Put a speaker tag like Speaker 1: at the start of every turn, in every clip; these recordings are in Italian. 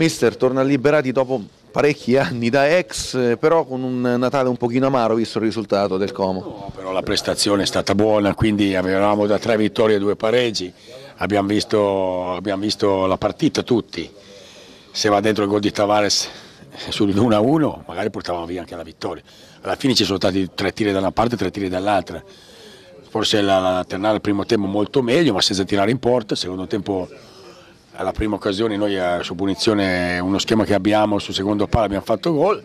Speaker 1: Mister torna Liberati dopo parecchi anni da ex, però con un Natale un pochino amaro visto il risultato del Como. No, però la prestazione è stata buona, quindi avevamo da tre vittorie e due pareggi, abbiamo visto, abbiamo visto la partita tutti, se va dentro il gol di Tavares eh, sull'1-1 magari portavamo via anche la vittoria. Alla fine ci sono stati tre tiri da una parte e tre tiri dall'altra, forse la, la, la al primo tempo molto meglio ma senza tirare in porta, secondo tempo alla prima occasione noi eh, su punizione uno schema che abbiamo sul secondo palo abbiamo fatto gol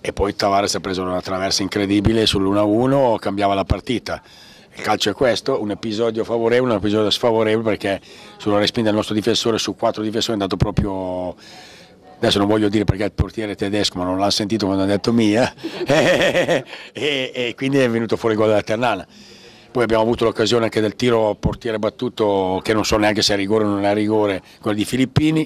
Speaker 1: e poi Tavares ha preso una traversa incredibile sull'1-1 cambiava la partita il calcio è questo, un episodio favorevole, un episodio sfavorevole perché sulla respinta del nostro difensore su quattro difensori è andato proprio adesso non voglio dire perché è il portiere tedesco ma non l'ha sentito quando ha detto mia e, e, e, quindi è venuto fuori il gol della Ternana poi abbiamo avuto l'occasione anche del tiro a portiere battuto che non so neanche se è rigore o non è rigore, quello di Filippini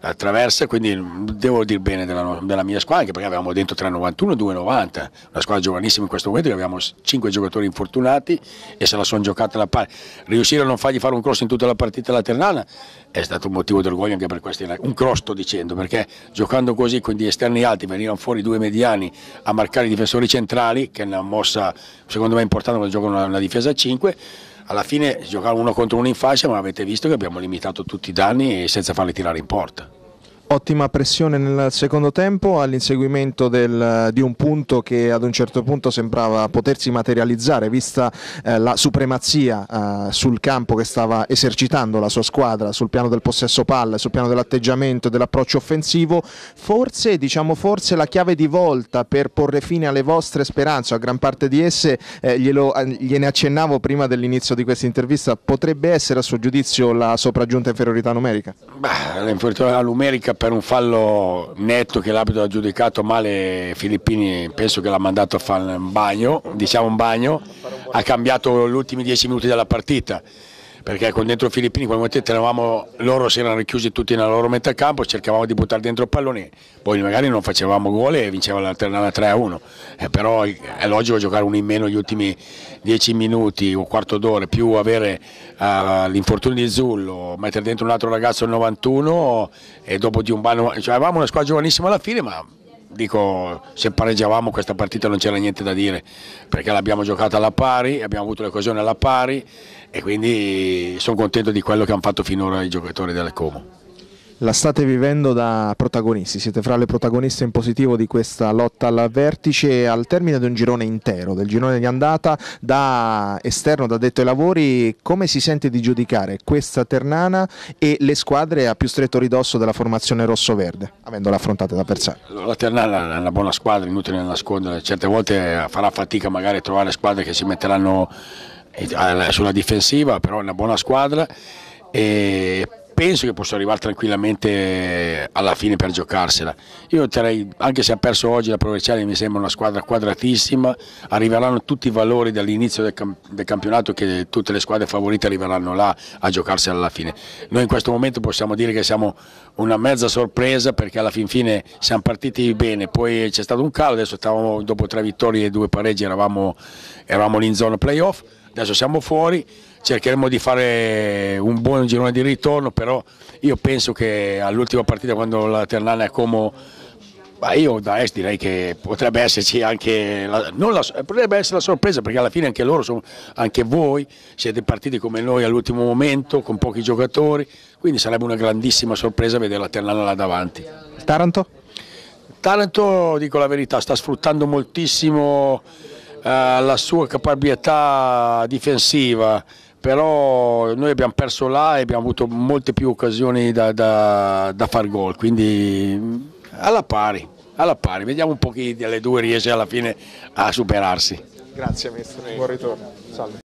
Speaker 1: attraversa, quindi devo dire bene della, della, mia squadra, anche perché avevamo dentro 391 e 290, una squadra giovanissima in questo momento, che avevamo 5 giocatori infortunati e se la sono giocata la pari. Riuscire a non fargli fare un cross in tutta la partita laterale è stato un motivo d'orgoglio anche per questi un cross sto dicendo, perché giocando così con gli esterni alti venivano fuori due mediani a marcare i difensori centrali, che è una mossa secondo me importante quando giocano una, una difesa a 5 alla fine giocavano uno contro uno in fascia, ma avete visto che abbiamo limitato tutti i danni senza farli tirare in porta.
Speaker 2: Ottima pressione nel secondo tempo all'inseguimento del, di un punto che ad un certo punto sembrava potersi materializzare vista eh, la supremazia eh, sul campo che stava esercitando la sua squadra sul piano del possesso palla, sul piano dell'atteggiamento, e dell'approccio offensivo. Forse, diciamo forse, la chiave di volta per porre fine alle vostre speranze, a gran parte di esse eh, glielo, eh, gliene accennavo prima dell'inizio di questa intervista, potrebbe essere a suo giudizio la sopraggiunta inferiorità numerica?
Speaker 1: Beh, l'inferiorità numerica per un fallo netto che l'abito ha giudicato male Filippini penso che l'ha mandato a fare un bagno, diciamo un bagno, ha cambiato gli ultimi dieci minuti della partita perché con dentro Filippini quel momento eravamo, loro si erano richiusi tutti nella loro metà campo, cercavamo di buttare dentro il pallone, poi magari non facevamo gol e vinceva la Ternana 3-1, eh, però è logico giocare uno in meno gli ultimi 10 minuti o quarto d'ora, più avere uh, l'infortunio di Zullo, mettere dentro un altro ragazzo al 91 e dopo di un bano, cioè avevamo una squadra giovanissima alla fine ma dico, se pareggiavamo questa partita non c'era niente da dire, perché l'abbiamo giocata alla pari, abbiamo avuto le alla pari e quindi sono contento di quello che hanno fatto finora i giocatori della Como
Speaker 2: la state vivendo da protagonisti, siete fra le protagoniste in positivo di questa lotta al vertice al termine di un girone intero, del girone di andata, da esterno, da detto ai lavori, come si sente di giudicare questa Ternana e le squadre a più stretto ridosso della formazione rosso-verde, avendola affrontata da avversario?
Speaker 1: La Ternana è una buona squadra, inutile nascondere, certe volte farà fatica magari a trovare squadre che si metteranno eh, sulla difensiva, però è una buona squadra e penso che possa arrivare tranquillamente eh, alla fine per giocarsela. Io terrei, anche se ha perso oggi la Proverciale, mi sembra una squadra quadratissima, arriveranno tutti i valori dall'inizio del, camp del, campionato che tutte le squadre favorite arriveranno là a giocarsela alla fine. Noi in questo momento possiamo dire che siamo una mezza sorpresa perché alla fin fine siamo partiti bene, poi c'è stato un calo, adesso stavamo, dopo tre vittorie e due pareggi eravamo, eravamo in zona playoff. Adesso siamo fuori, cercheremo di fare un buon girone di ritorno, però io penso che all'ultima partita quando la Ternana è Como ma io da est direi che potrebbe esserci anche, la, la, potrebbe essere la sorpresa perché alla fine anche loro, sono, anche voi siete partiti come noi all'ultimo momento con pochi giocatori, quindi sarebbe una grandissima sorpresa vedere la Ternana là davanti. Taranto? Taranto, dico la verità, sta sfruttando moltissimo eh, la sua caparbietà difensiva, però noi abbiamo perso là e abbiamo avuto molte più occasioni da, da, da far gol, quindi mm, alla pari, alla pari, vediamo un po' chi delle due riesce alla fine a superarsi.
Speaker 2: Grazie mister, buon ritorno. Salve.